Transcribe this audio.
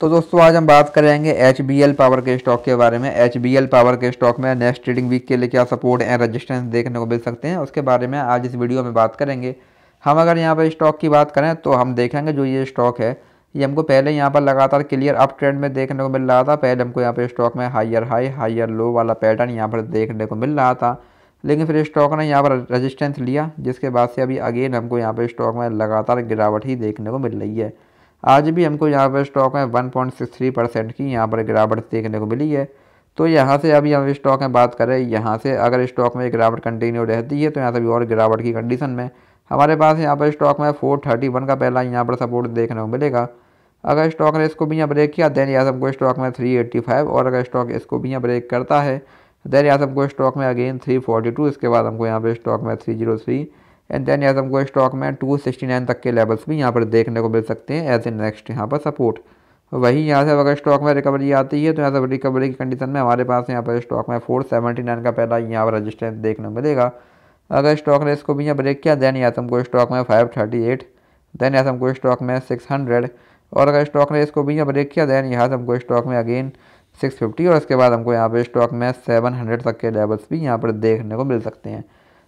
तो दोस्तों आज हम बात करेंगे एच बी एल पावर के स्टॉक के बारे में एच बी एल पावर के स्टॉक में नेक्स्ट ट्रेडिंग वीक के लिए क्या सपोर्ट एंड रेजिस्टेंस देखने को मिल सकते हैं उसके बारे में आज इस वीडियो में बात करेंगे हम अगर यहाँ पर स्टॉक की बात करें तो हम देखेंगे जो ये स्टॉक है ये हमको पहले यहाँ पर लगातार क्लियर अप ट्रेंड में देखने को मिल रहा था पहले हमको यहाँ पर स्टॉक में हाइयर हाई हायर लो वाला पैटर्न यहाँ पर देखने को मिल रहा था लेकिन फिर स्टॉक ने यहाँ पर रजिस्टेंस लिया जिसके बाद से अभी अगेन हमको यहाँ पर स्टॉक में लगातार गिरावट ही देखने को मिल रही है आज भी हमको यहाँ पर स्टॉक में one point six three percent की यहाँ पर गिरावट देखने को मिली है तो यहाँ से अभी हम स्टॉक में बात करें यहाँ से अगर स्टॉक में गिरावट कंटिन्यू रहती है तो यहाँ से भी और गिरावट की कंडीशन में हमारे पास यहाँ पर स्टॉक में फोर थर्टी वन का पहला यहाँ पर सपोर्ट देखने को मिलेगा अगर स्टॉक ने इसको भी यहाँ ब्रेक किया देन यहाँ से हमको स्टॉक में थ्री एट्टी फाइव और अगर स्टॉक इसको भी यहाँ ब्रेक करता है देन यहाँ से हमको स्टॉक में अगेन थ्री फोर्टी टू इसके बाद हमको यहाँ पर स्टॉक में three zero three and then as हमको स्टॉक में टू सिक्सटी नाइन तक के लेवल्स भी यहाँ पर देखने को मिल सकते हैं एज ए नेक्स्ट यहाँ पर सपोर्ट वहीं यहाँ से अगर स्टॉक में रिकवरी आती है तो यहाँ से रिकवरी की कंडीशन में हमारे पास यहाँ पर स्टॉक में फोर सेवेंटी नाइन का पहला यहाँ पर रजिस्टेंस देखने को मिलेगा अगर स्टॉक ने इसको भी यहाँ ब्रेक किया देन या तो हमको स्टॉक में फाइव एट देन या से हमको स्टॉक में सिक्स हंड्रेड और अगर स्टॉक ने इसको भी यहाँ ब्रेक किया देन यहाँ से हमको स्टॉक में अगेन सिक्स फिफ्टी और उसके बाद हमको यहाँ पर स्टॉक में सेवन हंड्रेड तक के लेवल्स भी यहाँ पर देखने को मिल सकते हैं